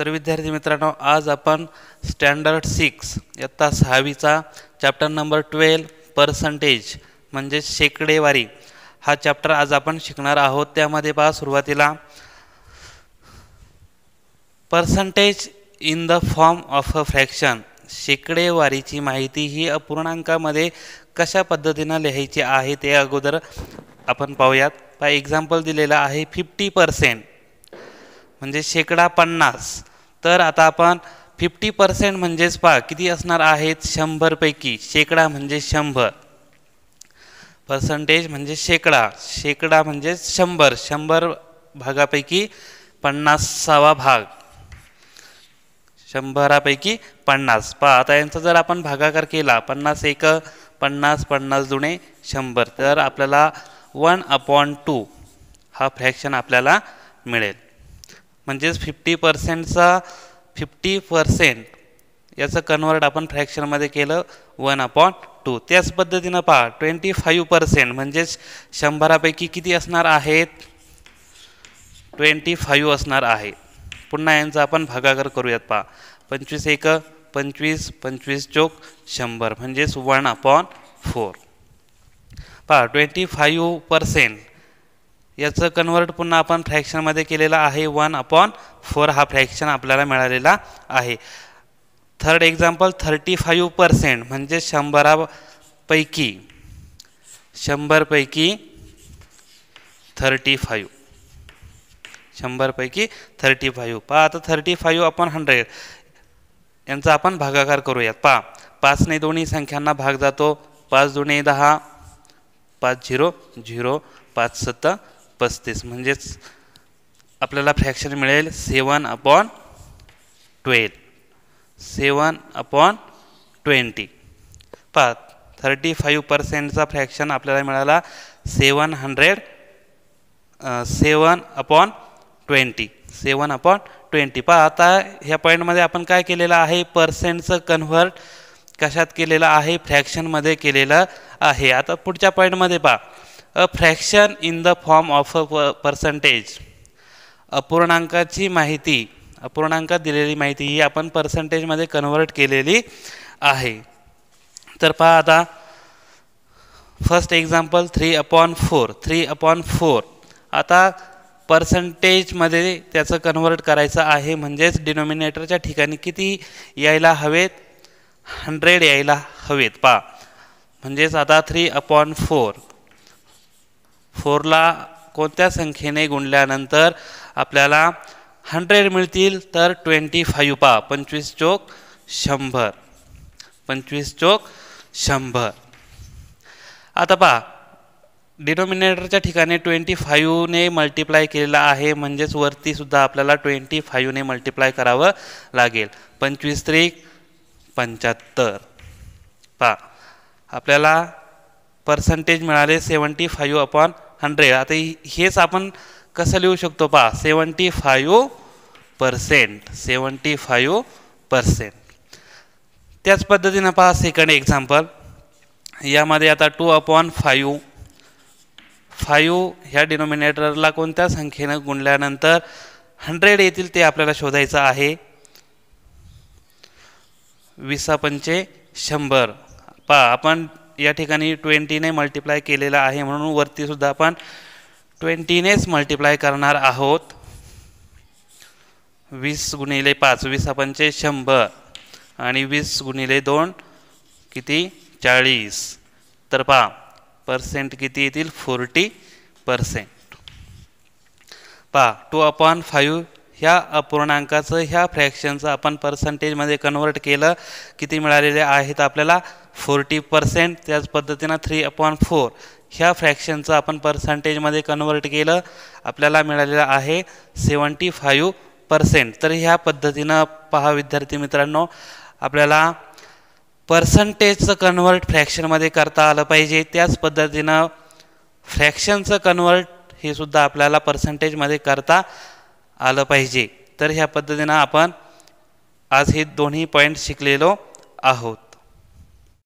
तर विद्यार्थी मित्रांनो आज आपण स्टँडर्ड सिक्स इयत्ता सहावीचा चॅप्टर नंबर ट्वेल्व पर्सेंटेज म्हणजे शेकडेवारी हा चॅप्टर आज आपण शिकणार आहोत त्यामध्ये पहा सुरुवातीला percentage in the form of a fraction शेकडेवारीची माहिती ही अपूर्णांकामध्ये कशा पद्धतीनं लिहायची आहे ते अगोदर आपण पाहूयात पहा एक्झाम्पल दिलेला आहे फिफ्टी पर्सेंट म्हणजे शेकडा पन्नास तर आता आपण फिफ्टी पर्सेंट म्हणजेच पहा किती असणार आहेत शंभरपैकी शेकडा म्हणजे शंभर पर्सेंटेज म्हणजे शेकडा शेकडा म्हणजे शंभर शंभर भागापैकी पन्नासावा भाग शंभरापैकी पन्नास पहा आता यांचा जर आपण भागाकार केला पन्नास एक पन्नास पन्नास दुणे शंभर तर आपल्याला वन अपॉन टू हा फ्रॅक्शन आपल्याला मिळेल म्हणजेच फिफ्टी पर्सेंटचा फिफ्टी पर्सेंट याचं कन्वर्ट आपण फ्रॅक्शनमध्ये केलं वन अपॉन टू त्याच पद्धतीनं पहा ट्वेंटी फाईव्ह पर्सेंट म्हणजेच शंभरापैकी किती असणार आहेत ट्वेंटी फाईव्ह असणार आहे पुन्हा यांचा आपण भागाकार करूयात पहा पंचवीस एक पंचवीस पंचवीस चोक शंभर म्हणजेच वन अपॉन फोर पहा ट्वेंटी फाईव्ह पर्सेंट याचं कन्वर्ट पुन्हा आपण फ्रॅक्शनमध्ये केलेला आहे वन अपॉन फोर हा फ्रॅक्शन आपल्याला मिळालेला आहे third example thirty five percent म्हणजे शंभरापैकी शंभरपैकी थर्टी फाईव्ह शंभरपैकी थर्टी फाईव्ह पहा आता थर्टी फाईव्ह अपॉन हंड्रेड यांचा आपण भागाकार करूयात पहा पाचने दोन्ही संख्यांना भाग जातो पाच दोन्ही दहा पाच झिरो झिरो पाच सत्तर पस्तीस म्हणजेच आपल्याला फ्रॅक्शन मिळेल seven upon twelve seven upon twenty पहा थर्टी फाईव्ह पर्सेंटचा फ्रॅक्शन आपल्याला मिळाला seven hundred seven upon twenty seven upon twenty पहा आता ह्या पॉईंटमध्ये आपण काय केलेलं आहे पर्सेंटचं कन्व्हर्ट कशात केलेलं आहे फ्रॅक्शनमध्ये केलेलं आहे आता पुढच्या पॉईंटमध्ये पहा a fraction in the form of a percentage अपूर्णांकाची माहिती अपूर्णांकात दिलेली माहिती ही आपण पर्सेंटेजमध्ये कन्वर्ट केलेली आहे तर पहा आता first example three upon four three upon four आता पर्सेंटेजमध्ये त्याचं कन्वर्ट करायचं आहे म्हणजेच डिनॉमिनेटरच्या ठिकाणी किती यायला हवेत हंड्रेड यायला हवेत पा म्हणजेच आता थ्री अपॉन फोर फोरला कोणत्या संख्येने गुणल्यानंतर आपल्याला हंड्रेड मिळतील तर ट्वेंटी फाईव्ह पा पंचवीस चोक शंभर पंचवीस चोक शंभर आता पहा डिनोमिनेटरच्या ठिकाणी ट्वेंटी फाईव्हने मल्टिप्लाय केलेला आहे म्हणजेच वरतीसुद्धा आपल्याला ट्वेंटी फाईव्हने मल्टिप्लाय करावं लागेल पंचवीस त्रिक पंच्याहत्तर पा आपल्याला पर्सेंटेज मिळाले सेवन्टी फाईव्ह अपॉन हंड्रेड आता हेच आपण कसं लिहू शकतो पहा seventy five percent seventy five percent त्याच पद्धतीनं पहा सेकंड एक्झाम्पल यामध्ये आता टू अपॉन फायू फायू ह्या डिनॉमिनेटरला कोणत्या संख्येनं गुणल्यानंतर हंड्रेड येतील ते आपल्याला शोधायचं आहे विसापंचे शंभर पहा आपण या ठिकाणी ट्वेंटीने मल्टिप्लाय केलेला आहे म्हणून वरतीसुद्धा आपण ट्वेंटीनेच मल्टिप्लाय करणार आहोत वीस गुणिले पाच वीस आपणचे शंभर आणि वीस गुणिले दोन किती चाळीस तर पहा पर्सेंट किती येतील फोर्टी पर्सेंट पहा टू अपॉन फाईव्ह ह्या अपूर्णांकाचं ह्या फ्रॅक्शनचं आपण पर्सेंटेजमध्ये कन्वर्ट केलं किती मिळालेले आहेत आपल्याला फोर्टी पर्सेंट त्याच पद्धतीनं थ्री अपॉन फोर ह्या फ्रॅक्शनचं आपण पर्सेंटेजमध्ये कन्वर्ट केलं आपल्याला मिळालेलं आहे सेवन्टी फाईव्ह पर्सेंट तर ह्या पद्धतीनं पहा विद्यार्थी मित्रांनो आपल्याला पर्सेंटेजचं कन्वर्ट फ्रॅक्शनमध्ये करता आलं पाहिजे त्याच पद्धतीनं फ्रॅक्शनचं कन्वर्ट हे सुद्धा आपल्याला पर्सेंटेजमध्ये करता आलं पाहिजे तर ह्या पद्धतीनं आपण आज हे दोन्ही पॉईंट शिकलेलो आहोत